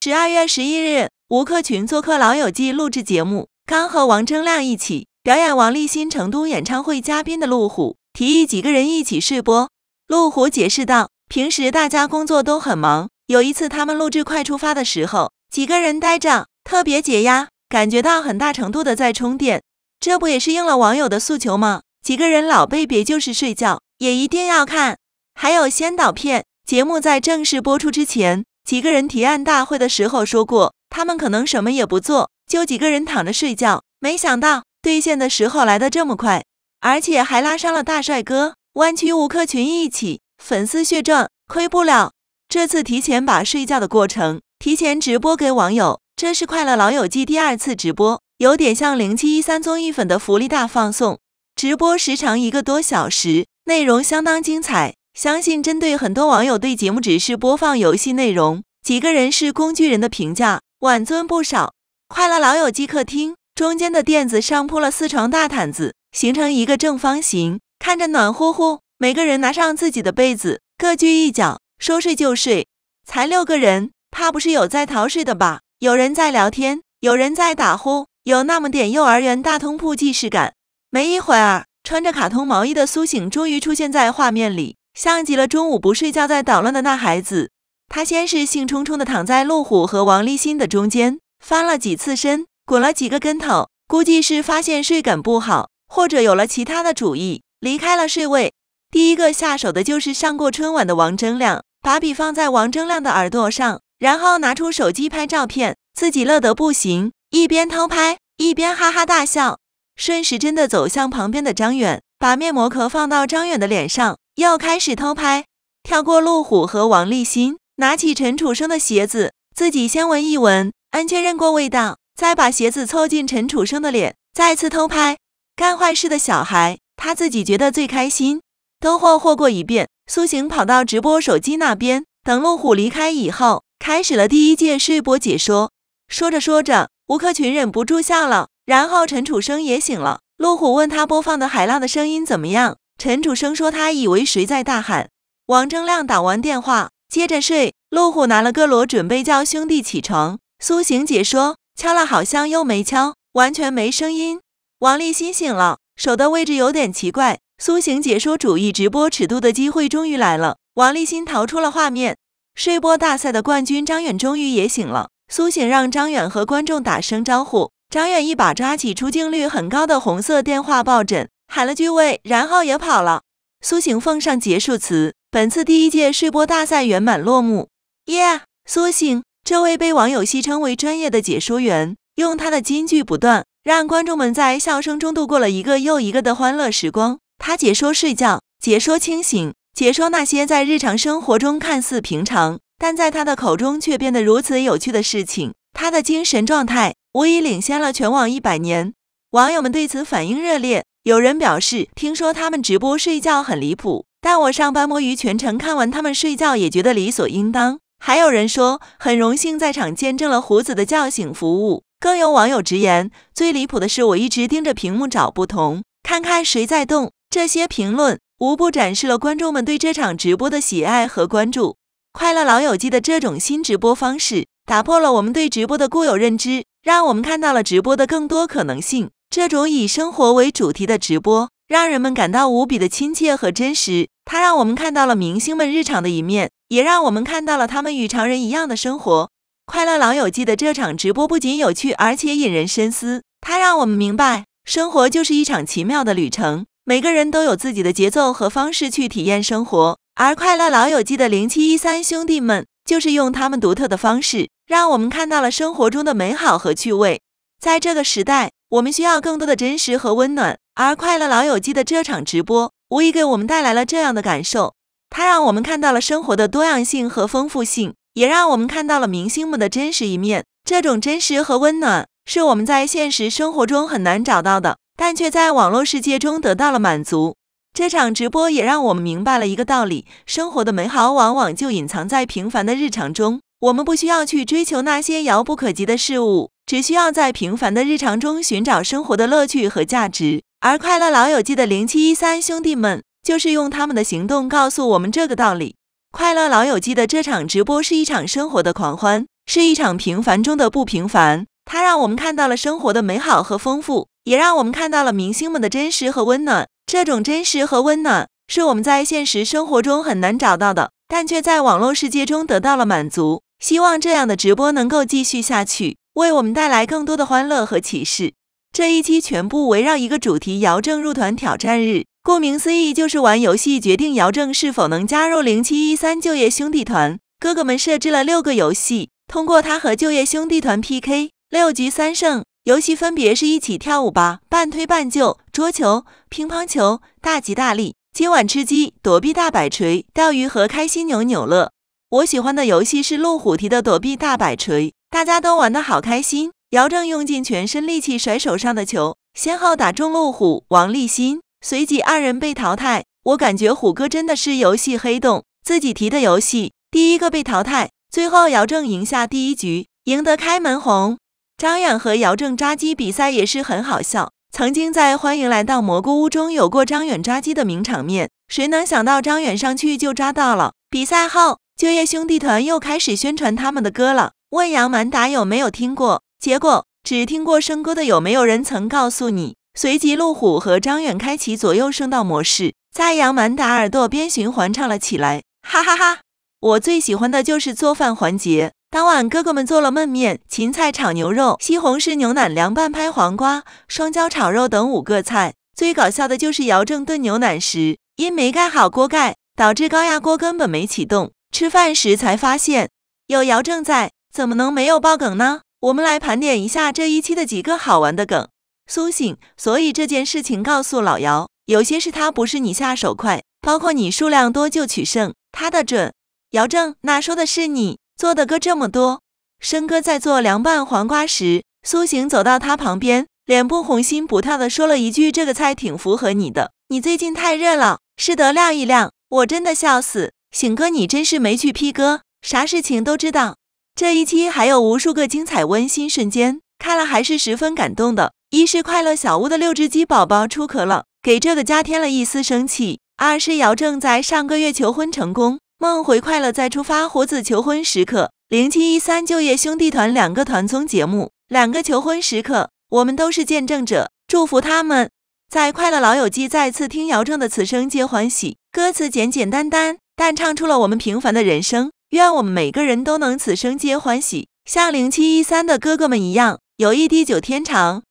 十二月十一日，吴克群做客《老友记》录制节目，刚和王铮亮一起表演王立新成都演唱会嘉宾的路虎，提议几个人一起试播。路虎解释道：“平时大家工作都很忙，有一次他们录制《快出发》的时候，几个人呆着特别解压。”感觉到很大程度的在充电，这不也是应了网友的诉求吗？几个人老被别就是睡觉，也一定要看。还有先导片，节目在正式播出之前，几个人提案大会的时候说过，他们可能什么也不做，就几个人躺着睡觉。没想到兑现的时候来得这么快，而且还拉上了大帅哥、弯曲吴克群一起，粉丝血赚，亏不了。这次提前把睡觉的过程提前直播给网友。这是《快乐老友记》第二次直播，有点像零七一三综艺粉的福利大放送。直播时长一个多小时，内容相当精彩。相信针对很多网友对节目只是播放游戏内容、几个人是工具人的评价，挽尊不少。《快乐老友记》客厅中间的垫子上铺了四床大毯子，形成一个正方形，看着暖乎乎。每个人拿上自己的被子，各据一角，说睡就睡。才六个人，怕不是有在逃税的吧？有人在聊天，有人在打呼，有那么点幼儿园大通铺既视感。没一会儿，穿着卡通毛衣的苏醒终于出现在画面里，像极了中午不睡觉在捣乱的那孩子。他先是兴冲冲地躺在路虎和王立新的中间，翻了几次身，滚了几个跟头，估计是发现睡感不好，或者有了其他的主意，离开了睡位。第一个下手的就是上过春晚的王铮亮，把笔放在王铮亮的耳朵上。然后拿出手机拍照片，自己乐得不行，一边偷拍一边哈哈大笑，顺时针的走向旁边的张远，把面膜壳放到张远的脸上，又开始偷拍，跳过路虎和王立新，拿起陈楚生的鞋子，自己先闻一闻，确认过味道，再把鞋子凑近陈楚生的脸，再次偷拍，干坏事的小孩，他自己觉得最开心，都霍霍过一遍，苏醒跑到直播手机那边，等路虎离开以后。开始了第一届睡播解说，说着说着，吴克群忍不住笑了，然后陈楚生也醒了。路虎问他播放的海浪的声音怎么样，陈楚生说他以为谁在大喊。王铮亮打完电话接着睡，路虎拿了歌锣，准备叫兄弟起床。苏醒解说敲了好像又没敲，完全没声音。王立新醒了，手的位置有点奇怪。苏醒解说主义直播尺度的机会终于来了，王立新逃出了画面。睡波大赛的冠军张远终于也醒了。苏醒让张远和观众打声招呼。张远一把抓起出镜率很高的红色电话抱枕，喊了句“喂”，然后也跑了。苏醒奉上结束词：本次第一届睡波大赛圆满落幕。耶！苏醒，这位被网友戏称为专业的解说员，用他的金句不断，让观众们在笑声中度过了一个又一个的欢乐时光。他解说睡觉，解说清醒。解说那些在日常生活中看似平常，但在他的口中却变得如此有趣的事情，他的精神状态无疑领先了全网一百年。网友们对此反应热烈，有人表示听说他们直播睡觉很离谱，但我上班摸鱼全程看完他们睡觉也觉得理所应当。还有人说很荣幸在场见证了胡子的叫醒服务，更有网友直言最离谱的是我一直盯着屏幕找不同，看看谁在动。这些评论。无不展示了观众们对这场直播的喜爱和关注。《快乐老友记》的这种新直播方式，打破了我们对直播的固有认知，让我们看到了直播的更多可能性。这种以生活为主题的直播，让人们感到无比的亲切和真实。它让我们看到了明星们日常的一面，也让我们看到了他们与常人一样的生活。《快乐老友记》的这场直播不仅有趣，而且引人深思。它让我们明白，生活就是一场奇妙的旅程。每个人都有自己的节奏和方式去体验生活，而快乐老友记的零七一三兄弟们就是用他们独特的方式，让我们看到了生活中的美好和趣味。在这个时代，我们需要更多的真实和温暖，而快乐老友记的这场直播，无疑给我们带来了这样的感受。它让我们看到了生活的多样性和丰富性，也让我们看到了明星们的真实一面。这种真实和温暖，是我们在现实生活中很难找到的。但却在网络世界中得到了满足。这场直播也让我们明白了一个道理：生活的美好往往就隐藏在平凡的日常中。我们不需要去追求那些遥不可及的事物，只需要在平凡的日常中寻找生活的乐趣和价值。而快乐老友记的零七一三兄弟们，就是用他们的行动告诉我们这个道理。快乐老友记的这场直播是一场生活的狂欢，是一场平凡中的不平凡。它让我们看到了生活的美好和丰富，也让我们看到了明星们的真实和温暖。这种真实和温暖是我们在现实生活中很难找到的，但却在网络世界中得到了满足。希望这样的直播能够继续下去，为我们带来更多的欢乐和启示。这一期全部围绕一个主题——姚正入团挑战日。顾名思义，就是玩游戏决定姚正是否能加入零七一三就业兄弟团。哥哥们设置了六个游戏，通过他和就业兄弟团 PK。六局三胜，游戏分别是一起跳舞吧、半推半就、桌球、乒乓球、大吉大利、今晚吃鸡、躲避大摆锤、钓鱼和开心扭扭乐。我喜欢的游戏是路虎提的躲避大摆锤，大家都玩得好开心。姚正用尽全身力气甩手上的球，先后打中路虎、王立新，随即二人被淘汰。我感觉虎哥真的是游戏黑洞，自己提的游戏第一个被淘汰。最后姚正赢下第一局，赢得开门红。张远和姚政抓鸡比赛也是很好笑。曾经在《欢迎来到蘑菇屋》中有过张远抓鸡的名场面，谁能想到张远上去就抓到了？比赛后，就业兄弟团又开始宣传他们的歌了，问杨满达有没有听过，结果只听过生哥的有没有人曾告诉你？随即，路虎和张远开启左右声道模式，在杨满达耳朵边循环唱了起来，哈哈哈！我最喜欢的就是做饭环节。当晚哥哥们做了焖面、芹菜炒牛肉、西红柿牛腩凉拌拍黄瓜、双椒炒肉等五个菜。最搞笑的就是姚正炖牛腩时，因没盖好锅盖，导致高压锅根本没启动。吃饭时才发现，有姚正在，怎么能没有爆梗呢？我们来盘点一下这一期的几个好玩的梗。苏醒，所以这件事情告诉老姚，有些事他不是你下手快，包括你数量多就取胜，他的准。姚正，那说的是你。做的歌这么多，生哥在做凉拌黄瓜时，苏醒走到他旁边，脸不红心不跳的说了一句：“这个菜挺符合你的，你最近太热了，是得晾一晾。”我真的笑死，醒哥你真是没去 P 哥，啥事情都知道。这一期还有无数个精彩温馨瞬间，看了还是十分感动的。一是快乐小屋的六只鸡宝宝出壳了，给这个家添了一丝生气；二是姚正在上个月求婚成功。梦回快乐再出发，胡子求婚时刻，零七一三就业兄弟团两个团综节目，两个求婚时刻，我们都是见证者，祝福他们。在快乐老友记再次听姚政的《此生皆欢喜》，歌词简简单单，但唱出了我们平凡的人生。愿我们每个人都能此生皆欢喜，像零七一三的哥哥们一样，友谊地久天长。